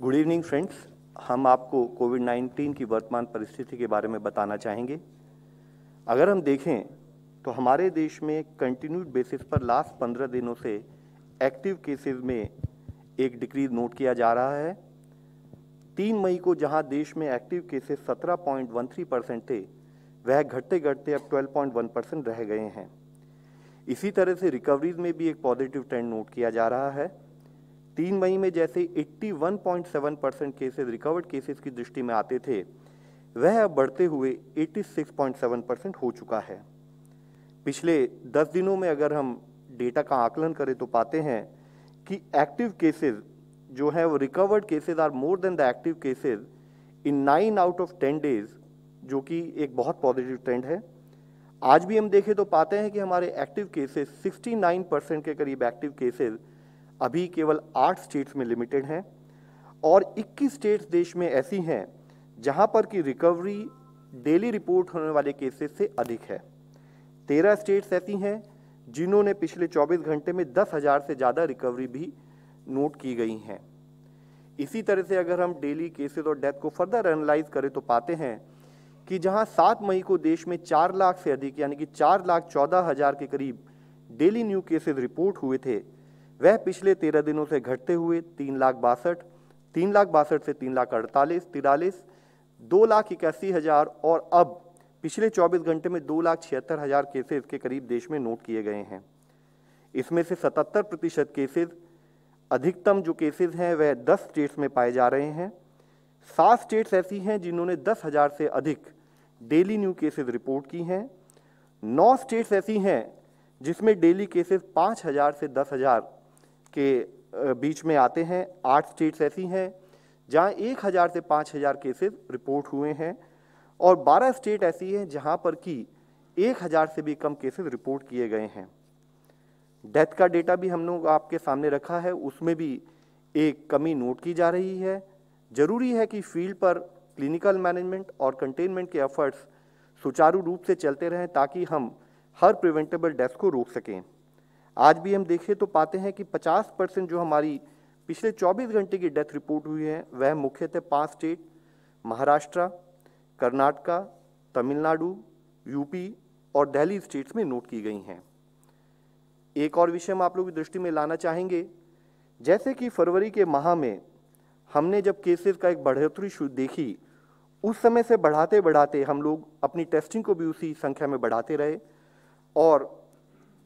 good evening friends हम आपको Covid 19 की वर्तमान परिस्थिति के बारे में बताना चाहेंगे अगर हम देखें तो हमारे देश में कंटिन्यूड बेसिस पर लास्ट पंद्रह दिनों से एक्टिव केसेस में एक डिक्रीज नोट किया जा रहा है तीन मई को जहां देश में एक्टिव केसेस 17.13 परसेंट थे वह घटते घटते अब 12.1 परसेंट रह गए हैं इसी तरह से रिकवरीज में भी एक पॉजिटिव ट्रेंड नोट किया जा रहा है तीन मई में जैसे 81.7 परसेंट केसेज रिकवर्ड केसेज की दृष्टि में आते थे वह अब बढ़ते हुए 86.7 परसेंट हो चुका है पिछले 10 दिनों में अगर हम डेटा का आकलन करें तो पाते हैं कि एक्टिव केसेज जो है वो recovered cases are more than the active cases in nine out of ten days जो कि एक बहुत पॉजिटिव ट्रेंड है आज भी हम देखें तो पाते हैं कि हमारे एक्टिव केसेस 69 परसेंट के करीब एक्टिव केसेज़ अभी केवल आठ स्टेट्स में लिमिटेड हैं और 21 स्टेट्स देश में ऐसी हैं जहां पर की रिकवरी डेली रिपोर्ट होने वाले केसेस से अधिक है तेरह स्टेट्स ऐसी हैं जिन्होंने पिछले 24 घंटे में दस हज़ार से ज़्यादा रिकवरी भी नोट की गई हैं इसी तरह से अगर हम डेली केसेस और डेथ को फर्दर एनालाइज करें तो पाते हैं कि जहां 7 मई को देश में 4 लाख से अधिक यानी कि चार लाख चौदह हज़ार के करीब डेली न्यू केसेस रिपोर्ट हुए थे वह पिछले तेरह दिनों से घटते हुए तीन लाख बासठ तीन लाख बासठ से तीन लाख अड़तालीस तिरालीस दो लाख इक्यासी हज़ार और अब पिछले 24 घंटे में दो लाख छिहत्तर हज़ार केसेज के करीब देश में नोट किए गए हैं इसमें से 77 प्रतिशत केसेज अधिकतम जो केसेज हैं वह 10 स्टेट्स में पाए जा रहे हैं सात स्टेट्स ऐसी हैं जिन्होंने दस हज़ार से अधिक डेली न्यू केसेज रिपोर्ट की हैं नौ स्टेट्स ऐसी हैं जिसमें डेली केसेस पाँच हज़ार से दस हज़ार के बीच में आते हैं आठ स्टेट्स ऐसी हैं जहां एक हज़ार से पाँच हज़ार केसेस रिपोर्ट हुए हैं और बारह स्टेट ऐसी हैं जहां पर कि एक हज़ार से भी कम केसेस रिपोर्ट किए गए हैं डेथ का डेटा भी हम लोग आपके सामने रखा है उसमें भी एक कमी नोट की जा रही है ज़रूरी है कि फील्ड पर क्लिनिकल मैनेजमेंट और कंटेनमेंट के एफर्ट्स सुचारू रूप से चलते रहें ताकि हम हर प्रिवेंटेबल डेथ को रोक सकें आज भी हम देखें तो पाते हैं कि 50 परसेंट जो हमारी पिछले 24 घंटे की डेथ रिपोर्ट हुई है वह मुख्यतः पांच स्टेट महाराष्ट्र कर्नाटका तमिलनाडु यूपी और दिल्ली स्टेट्स में नोट की गई हैं एक और विषय हम आप लोग की दृष्टि में लाना चाहेंगे जैसे कि फरवरी के माह में हमने जब केसेस का एक बढ़ोतरी देखी उस समय से बढ़ाते बढ़ाते हम लोग अपनी टेस्टिंग को भी उसी संख्या में बढ़ाते रहे और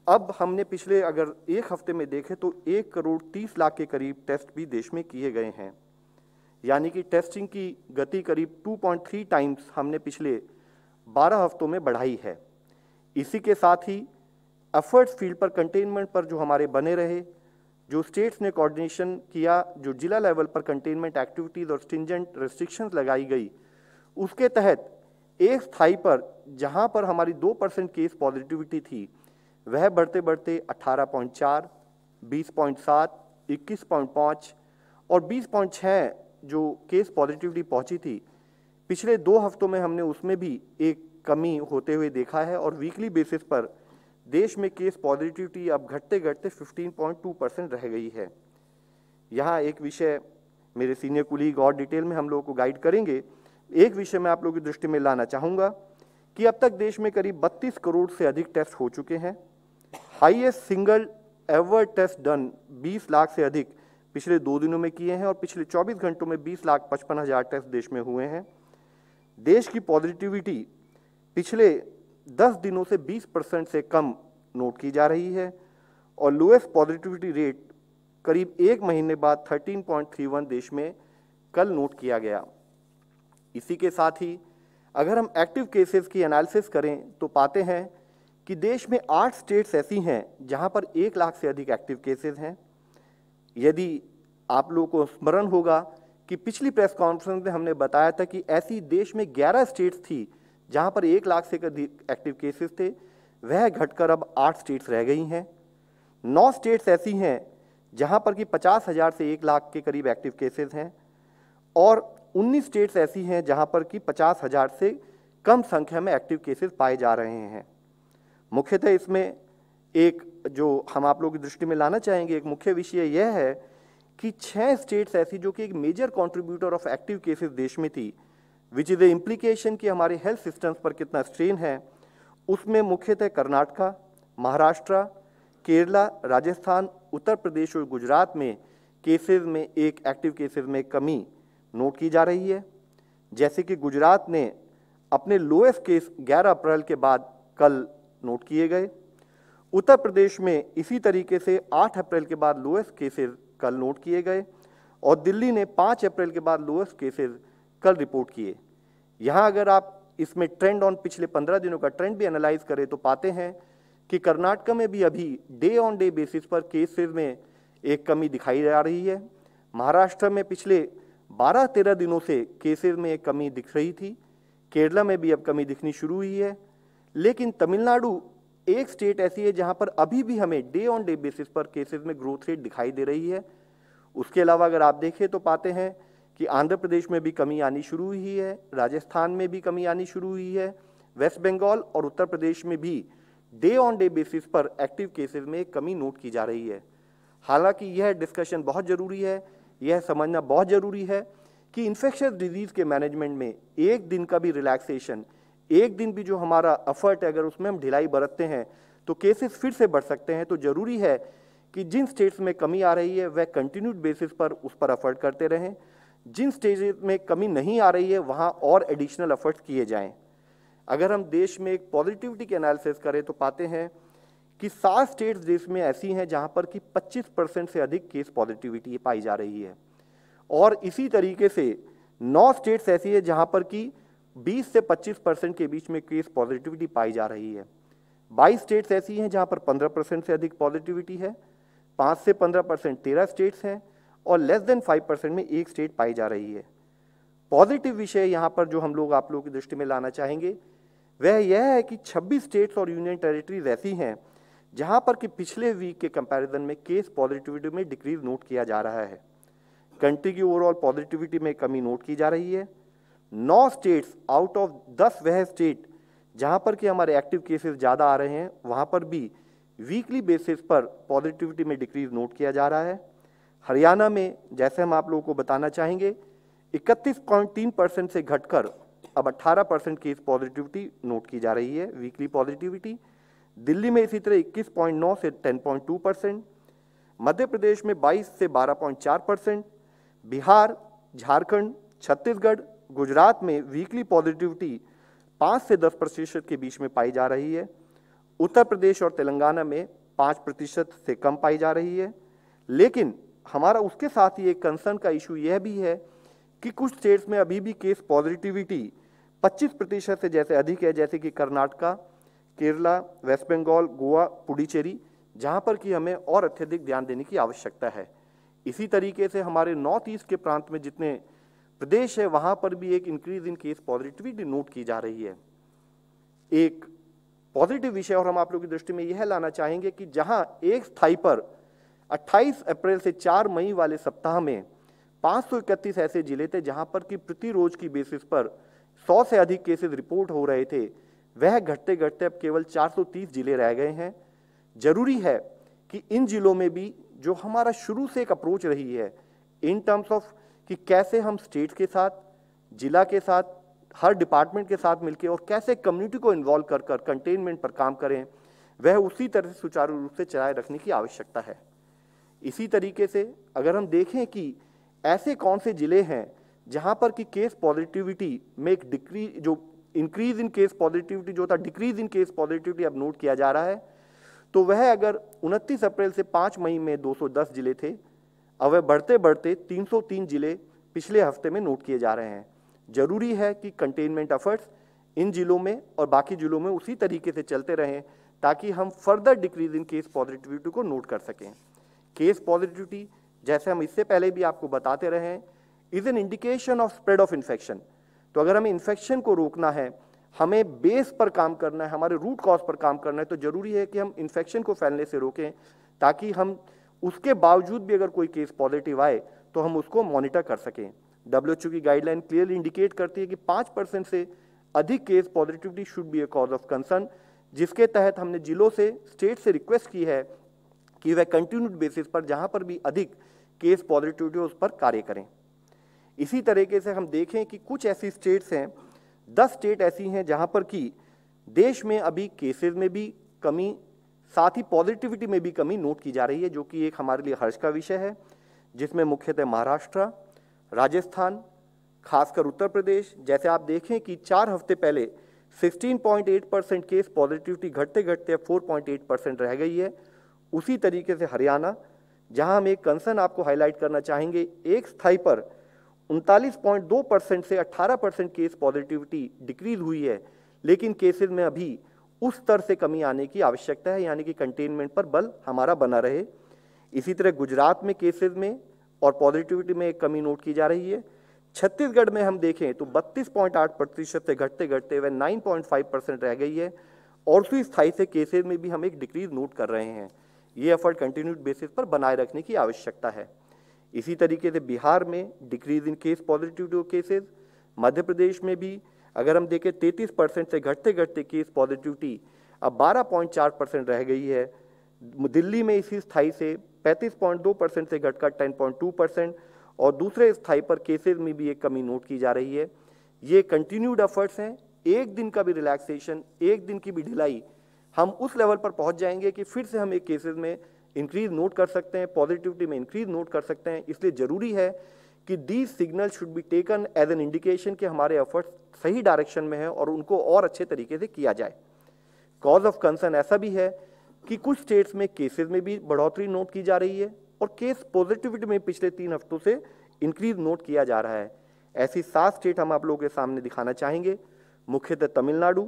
अब हमने पिछले अगर एक हफ्ते में देखे तो एक करोड़ तीस लाख के करीब टेस्ट भी देश में किए गए हैं यानी कि टेस्टिंग की गति करीब 2.3 टाइम्स हमने पिछले 12 हफ्तों में बढ़ाई है इसी के साथ ही एफर्ट्स फील्ड पर कंटेनमेंट पर जो हमारे बने रहे जो स्टेट्स ने कोऑर्डिनेशन किया जो जिला लेवल पर कंटेनमेंट एक्टिविटीज़ और स्टिंजेंट रेस्ट्रिक्शंस लगाई गई उसके तहत एक स्थाई पर जहां पर हमारी दो परसेंट केस पॉजिटिविटी थी वह बढ़ते बढ़ते 18.4, 20.7, 21.5 और 20.6 जो केस पॉजिटिविटी पहुंची थी पिछले दो हफ्तों में हमने उसमें भी एक कमी होते हुए देखा है और वीकली बेसिस पर देश में केस पॉजिटिविटी अब घटते घटते 15.2 परसेंट रह गई है यहाँ एक विषय मेरे सीनियर कुलीग और डिटेल में हम लोगों को गाइड करेंगे एक विषय मैं आप लोगों की दृष्टि में लाना चाहूँगा कि अब तक देश में करीब 32 करोड़ से अधिक टेस्ट हो चुके हैं highest single ever test done 20 lakh से अधिक पिछले दो दिनों में किए हैं और पिछले 24 घंटों में 20 लाख पचपन हज़ार टेस्ट देश में हुए हैं देश की पॉजिटिविटी पिछले 10 दिनों से 20 परसेंट से कम नोट की जा रही है और लोएस्ट पॉजिटिविटी रेट करीब एक महीने बाद 13.31 देश में कल नोट किया गया इसी के साथ ही अगर हम एक्टिव केसेस की एनालिसिस करें तो पाते हैं कि देश में आठ स्टेट्स ऐसी हैं जहां पर एक लाख से अधिक एक्टिव केसेस हैं यदि आप लोगों को स्मरण होगा कि पिछली प्रेस कॉन्फ्रेंस में हमने बताया था कि ऐसी देश में 11 स्टेट्स थी जहां पर एक लाख से अधिक एक्टिव केसेस थे वह घटकर अब आठ स्टेट्स रह गई हैं नौ स्टेट्स ऐसी हैं जहां पर कि पचास हज़ार से एक लाख के करीब एक्टिव केसेस हैं और 19 स्टेट्स ऐसी हैं जहां पर कि पचास हज़ार से कम संख्या में एक्टिव केसेस पाए जा रहे हैं मुख्यतः इसमें एक जो हम आप लोगों की दृष्टि में लाना चाहेंगे एक मुख्य विषय यह है कि छह स्टेट्स ऐसी जो कि एक major contributor of active cases देश में थी विच इज़ ए इम्प्लीकेशन कि हमारे हेल्थ सिस्टम्स पर कितना स्ट्रेन है उसमें मुख्यतः कर्नाटका महाराष्ट्र केरला राजस्थान उत्तर प्रदेश और गुजरात में केसेज में एक एक्टिव केसेज में कमी नोट की जा रही है जैसे कि गुजरात ने अपने लोएस्ट केस 11 अप्रैल के बाद कल नोट किए गए उत्तर प्रदेश में इसी तरीके से 8 अप्रैल के बाद लोएस्ट केसेस कल नोट किए गए और दिल्ली ने 5 अप्रैल के बाद लोएस्ट केसेस कल रिपोर्ट किए यहाँ अगर आप इसमें ट्रेंड ऑन पिछले 15 दिनों का ट्रेंड भी एनालाइज करें तो पाते हैं कि कर्नाटका में भी अभी डे ऑन डे बेसिस पर केसेस में एक कमी दिखाई जा रही है महाराष्ट्र में पिछले बारह तेरह दिनों से केसेज में एक कमी दिख रही थी केरला में भी अब कमी दिखनी शुरू हुई है लेकिन तमिलनाडु एक स्टेट ऐसी है जहां पर अभी भी हमें डे ऑन डे बेसिस पर केसेस में ग्रोथ रेट दिखाई दे रही है उसके अलावा अगर आप देखें तो पाते हैं कि आंध्र प्रदेश में भी कमी आनी शुरू हुई है राजस्थान में भी कमी आनी शुरू हुई है वेस्ट बंगाल और उत्तर प्रदेश में भी डे ऑन डे बेसिस पर एक्टिव केसेस में कमी नोट की जा रही है हालांकि यह डिस्कशन बहुत ज़रूरी है यह समझना बहुत ज़रूरी है कि इन्फेक्शस डिजीज़ के मैनेजमेंट में एक दिन का भी रिलैक्सेशन एक दिन भी जो हमारा एफर्ट है अगर उसमें हम ढिलाई बरतते हैं तो केसेस फिर से बढ़ सकते हैं तो ज़रूरी है कि जिन स्टेट्स में कमी आ रही है वह कंटिन्यूड बेसिस पर उस पर एफर्ट करते रहें जिन स्टेज में कमी नहीं आ रही है वहाँ और एडिशनल एफर्ट्स किए जाएँ अगर हम देश में एक पॉजिटिविटी की एनालिसिस करें तो पाते हैं कि सात स्टेट्स देश में ऐसी हैं जहाँ पर कि 25 परसेंट से अधिक केस पॉजिटिविटी पाई जा रही है और इसी तरीके से नौ स्टेट्स ऐसी है जहाँ पर कि 20 से 25 परसेंट के बीच में केस पॉजिटिविटी पाई जा रही है 22 स्टेट्स ऐसी हैं जहां पर 15 परसेंट से अधिक पॉजिटिविटी है 5 से 15 परसेंट तेरह स्टेट्स हैं और लेस देन 5 परसेंट में एक स्टेट पाई जा रही है पॉजिटिव विषय यहाँ पर जो हम लोग आप लोगों की दृष्टि में लाना चाहेंगे वह यह है कि 26 स्टेट्स और यूनियन टेरिटरीज ऐसी हैं जहां पर कि पिछले वीक के कंपैरिजन में केस पॉजिटिविटी में डिक्रीज नोट किया जा रहा है कंट्री की ओवरऑल पॉजिटिविटी में कमी नोट की जा रही है नौ स्टेट्स आउट ऑफ दस वह स्टेट जहाँ पर कि हमारे एक्टिव केसेस ज़्यादा आ रहे हैं वहाँ पर भी वीकली बेसिस पर पॉजिटिविटी में डिक्रीज नोट किया जा रहा है हरियाणा में जैसे हम आप लोगों को बताना चाहेंगे 31.3 परसेंट से घटकर अब 18 परसेंट केस पॉजिटिविटी नोट की जा रही है वीकली पॉजिटिविटी दिल्ली में इसी तरह 21.9 से 10.2 परसेंट मध्य प्रदेश में 22 से 12.4 परसेंट बिहार झारखंड छत्तीसगढ़ गुजरात में वीकली पॉजिटिविटी पाँच से दस प्रतिशत के बीच में पाई जा रही है उत्तर प्रदेश और तेलंगाना में पाँच प्रतिशत से कम पाई जा रही है लेकिन हमारा उसके साथ ही एक कंसर्न का इशू यह भी है कि कुछ स्टेट्स में अभी भी केस पॉजिटिविटी 25 प्रतिशत से जैसे अधिक है जैसे कि कर्नाटका केरला वेस्ट बंगाल गोवा पुडुचेरी जहाँ पर कि हमें और अत्यधिक ध्यान देने की आवश्यकता है इसी तरीके से हमारे नॉर्थ ईस्ट के प्रांत में जितने प्रदेश है वहां पर भी एक increase in case positivity note की जा रही है एक पॉजिटिव विषय और हम आप लोगों की दृष्टि में यह लाना चाहेंगे कि जहां एक स्थाई पर 28 अप्रैल से 4 मई वाले सप्ताह में पांच ऐसे जिले थे जहां पर कि प्रति रोज की बेसिस पर 100 से अधिक केसेस रिपोर्ट हो रहे थे वह घटते घटते अब केवल 430 जिले रह गए हैं जरूरी है कि इन जिलों में भी जो हमारा शुरू से एक अप्रोच रही है इन टर्म्स ऑफ कि कैसे हम स्टेट के साथ जिला के साथ हर डिपार्टमेंट के साथ मिलकर और कैसे कम्युनिटी को इन्वॉल्व कर कर कंटेनमेंट पर काम करें वह उसी तरह से सुचारू रूप से चलाए रखने की आवश्यकता है इसी तरीके से अगर हम देखें कि ऐसे कौन से ज़िले हैं जहाँ पर कि केस पॉजिटिविटी में एक डिक्री जो इंक्रीज इन केस पॉजिटिविटी जो था डिक्रीज इन केस पॉजिटिविटी अब नोट किया जा रहा है तो वह अगर 29 अप्रैल से 5 मई में 210 जिले थे अब वह बढ़ते बढ़ते 303 जिले पिछले हफ्ते में नोट किए जा रहे हैं जरूरी है कि कंटेनमेंट एफर्ट्स इन जिलों में और बाकी जिलों में उसी तरीके से चलते रहें ताकि हम further decrease in case positivity को नोट कर सकें केस पॉजिटिविटी जैसे हम इससे पहले भी आपको बताते रहे is an indication of spread of infection तो अगर हमें इन्फेक्शन को रोकना है हमें बेस पर काम करना है हमारे रूट कॉज पर काम करना है तो जरूरी है कि हम इन्फेक्शन को फैलने से रोकें ताकि हम उसके बावजूद भी अगर कोई केस पॉजिटिव आए तो हम उसको मॉनिटर कर सकें डब्ल्यू की गाइडलाइन क्लियरली इंडिकेट करती है कि पाँच परसेंट से अधिक case positivity should be a cause of concern जिसके तहत हमने जिलों से स्टेट से रिक्वेस्ट की है कि वह कंटिन्यूड बेसिस पर जहाँ पर भी अधिक केस पॉजिटिविटी उस पर कार्य करें इसी तरीके से हम देखें कि कुछ ऐसी स्टेट्स हैं दस स्टेट ऐसी हैं जहाँ पर कि देश में अभी केसेस में भी कमी साथ ही पॉजिटिविटी में भी कमी नोट की जा रही है जो कि एक हमारे लिए हर्ष का विषय है जिसमें मुख्यतः महाराष्ट्र राजस्थान खासकर उत्तर प्रदेश जैसे आप देखें कि चार हफ्ते पहले 16.8 परसेंट केस पॉजिटिविटी घटते घटते अब 4.8 परसेंट रह गई है उसी तरीके से हरियाणा जहां हम एक कंसर्न आपको हाईलाइट करना चाहेंगे एक स्थाई पर उनतालीस परसेंट से अट्ठारह परसेंट केस पॉजिटिविटी डिक्रीज हुई है लेकिन केसेज में अभी उस स्तर से कमी आने की आवश्यकता है यानी कि कंटेनमेंट पर बल हमारा बना रहे इसी तरह गुजरात में केसेस में और पॉजिटिविटी में एक कमी नोट की जा रही है छत्तीसगढ़ में हम देखें तो 32.8 प्रतिशत से घटते घटते वह 9.5 परसेंट रह गई है और सु स्थायी से केसेज में भी हम एक डिक्रीज नोट कर रहे हैं ये एफर्ट कंटिन्यूड बेसिस पर बनाए रखने की आवश्यकता है इसी तरीके से बिहार में decrease in case positive cases Madhya Pradesh में भी अगर हम देखें तैंतीस परसेंट से घटते घटते केस पॉजिटिविटी अब बारह पॉइंट चार परसेंट रह गई है दिल्ली में इसी स्थाई से पैंतीस पॉइंट दो परसेंट से घटकर टेन पॉइंट टू परसेंट और दूसरे स्थाई पर केसेज में भी एक कमी नोट की जा रही है ये कंटिन्यूड एफर्ट्स हैं एक दिन का भी रिलैक्सेशन एक दिन की भी ढिलाई हम उस लेवल पर पहुंच जाएंगे कि फिर से हम एक केसेस में इंक्रीज नोट कर सकते हैं पॉजिटिविटी में इंक्रीज नोट कर सकते हैं इसलिए ज़रूरी है कि the signal should be taken as an indication कि हमारे एफर्ट सही डायरेक्शन में है और उनको और अच्छे तरीके से किया जाए कॉज ऑफ कंसर्न ऐसा भी है कि कुछ स्टेट्स में केसेस में भी बढ़ोतरी नोट की जा रही है और केस पॉजिटिविटी में पिछले तीन हफ्तों से इंक्रीज नोट किया जा रहा है ऐसी सात स्टेट हम आप लोगों के सामने दिखाना चाहेंगे मुख्यतः तमिलनाडु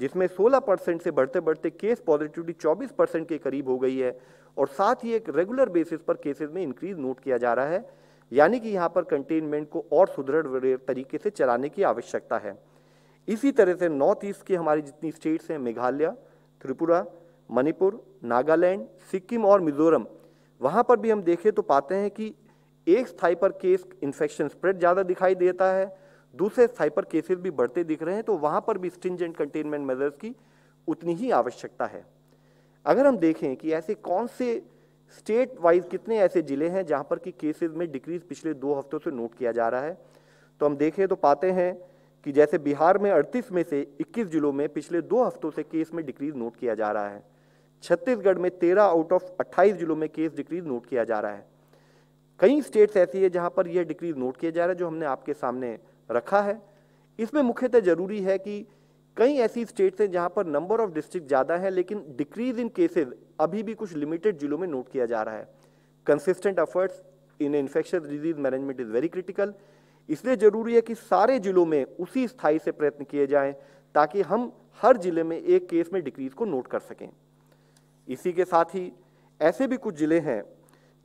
जिसमें 16 परसेंट से बढ़ते बढ़ते केस पॉजिटिविटी 24 परसेंट के करीब हो गई है और साथ ही एक रेगुलर बेसिस पर केसेस में इंक्रीज नोट किया जा रहा है यानी कि यहाँ पर कंटेनमेंट को और सुदृढ़ तरीके से चलाने की आवश्यकता है इसी तरह से नॉर्थ ईस्ट की हमारी जितनी स्टेट्स हैं मेघालय त्रिपुरा मणिपुर नागालैंड सिक्किम और मिजोरम वहाँ पर भी हम देखें तो पाते हैं कि एक स्थाई पर केस इन्फेक्शन स्प्रेड ज़्यादा दिखाई देता है दूसरे स्थाई पर केसेस भी बढ़ते दिख रहे हैं तो वहाँ पर भी स्ट्रिंजेंट कंटेनमेंट मेजर्स की उतनी ही आवश्यकता है अगर हम देखें कि ऐसे कौन से स्टेट वाइज कितने ऐसे ज़िले हैं जहां पर कि केसेस में डिक्रीज पिछले दो हफ्तों से नोट किया जा रहा है तो हम देखें तो पाते हैं कि जैसे बिहार में 38 में से 21 जिलों में पिछले दो हफ्तों से केस में डिक्रीज नोट किया जा रहा है छत्तीसगढ़ में 13 आउट ऑफ 28 जिलों में केस डिक्रीज नोट किया जा रहा है कई स्टेट्स ऐसी है जहां पर यह डिक्रीज नोट किया जा रहा है जो हमने आपके सामने रखा है इसमें मुख्यतः जरूरी है कि कई ऐसी स्टेट्स हैं जहां पर नंबर ऑफ डिस्ट्रिक्ट ज़्यादा है लेकिन डिक्रीज इन केसेज अभी भी कुछ लिमिटेड जिलों में नोट किया जा रहा है consistent efforts in infection disease management is very critical इसलिए ज़रूरी है कि सारे जिलों में उसी स्थाई से प्रयत्न किए जाएँ ताकि हम हर जिले में एक केस में डिक्रीज को नोट कर सकें इसी के साथ ही ऐसे भी कुछ ज़िले हैं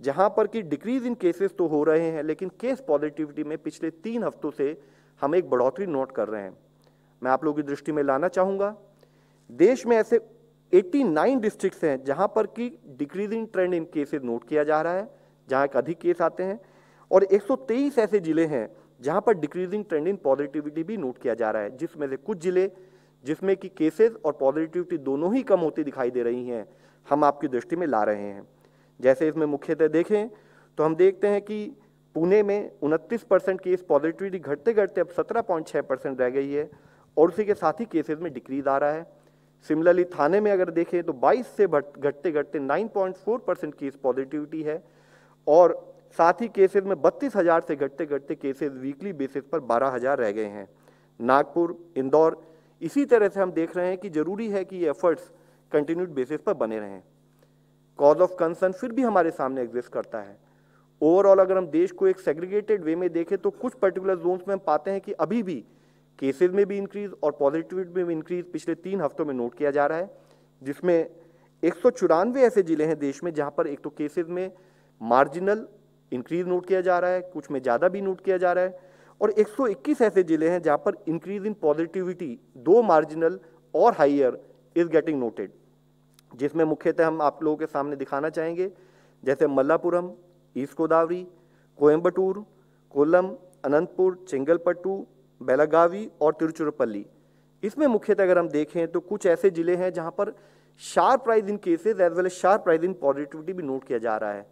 जहां पर कि डिक्रीज इन केसेस तो हो रहे हैं लेकिन केस पॉजिटिविटी में पिछले तीन हफ्तों से हम एक बढ़ोतरी नोट कर रहे हैं मैं आप लोगों की दृष्टि में लाना चाहूंगा देश में ऐसे 89 डिस्ट्रिक्ट्स हैं जहां पर की decreasing trend in cases note किया जा रहा है जहां एक अधिक केस आते हैं और 123 ऐसे ज़िले हैं जहां पर डिक्रीजिंग ट्रेंड इन पॉजिटिविटी भी नोट किया जा रहा है जिसमें से कुछ ज़िले जिसमें कि केसेस और पॉजिटिविटी दोनों ही कम होती दिखाई दे रही हैं हम आपकी दृष्टि में ला रहे हैं जैसे इसमें मुख्यतः देखें तो हम देखते हैं कि पुणे में उनतीस परसेंट केस पॉजिटिविटी घटते घटते अब सत्रह पॉइंट परसेंट रह गई है और उसी के साथ ही केसेज में डिक्रीज आ रहा है सिमिलरली थाने में अगर देखें तो 22 से घटते घटते 9.4 परसेंट केस पॉजिटिविटी है और साथ ही केसेज में बत्तीस हज़ार से घटते घटते केसेज वीकली बेसिस पर बारह हज़ार रह गए हैं नागपुर इंदौर इसी तरह से हम देख रहे हैं कि ज़रूरी है कि ये एफर्ट्स कंटिन्यूड बेसिस पर बने रहें कॉज ऑफ कंसर्न फिर भी हमारे सामने एग्जिस्ट करता है ओवरऑल अगर हम देश को एक सेग्रीगेटेड वे में देखें तो कुछ पर्टिकुलर जोन्स में हम पाते हैं कि अभी भी केसेस में भी इंक्रीज और पॉजिटिविटी में भी इंक्रीज पिछले तीन हफ्तों में नोट किया जा रहा है जिसमें एक ऐसे ज़िले हैं देश में जहाँ पर एक तो केसेज में मार्जिनल इंक्रीज नोट किया जा रहा है कुछ में ज़्यादा भी नोट किया जा रहा है और 121 ऐसे ज़िले हैं जहाँ पर increase in positivity to marginal और हाइयर इज़ गेटिंग नोटेड जिसमें मुख्यतः हम आप लोगों के सामने दिखाना चाहेंगे जैसे मल्लापुरम ईस्ट गोदावरी कोयम्बटूर कोलम अनंतपुर चेंगलपट्टू बेलागावी और तिरुचिरापल्ली इसमें मुख्यतः अगर हम देखें तो कुछ ऐसे ज़िले हैं जहां पर sharp rise in cases as well as sharp rise in positivity भी नोट किया जा रहा है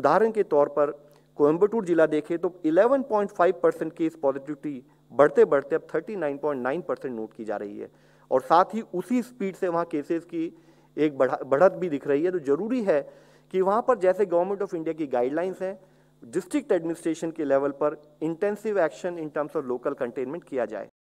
उदाहरण के तौर पर कोयम्बटूर जिला देखें तो 11.5 परसेंट केस पॉजिटिविटी बढ़ते बढ़ते अब 39.9 परसेंट नोट की जा रही है और साथ ही उसी स्पीड से वहाँ केसेस की एक बढ़त भी दिख रही है तो ज़रूरी है कि वहाँ पर जैसे गवर्नमेंट ऑफ इंडिया की गाइडलाइंस हैं डिस्ट्रिक्ट एडमिनिस्ट्रेशन के लेवल पर intensive action in terms of local containment किया जाए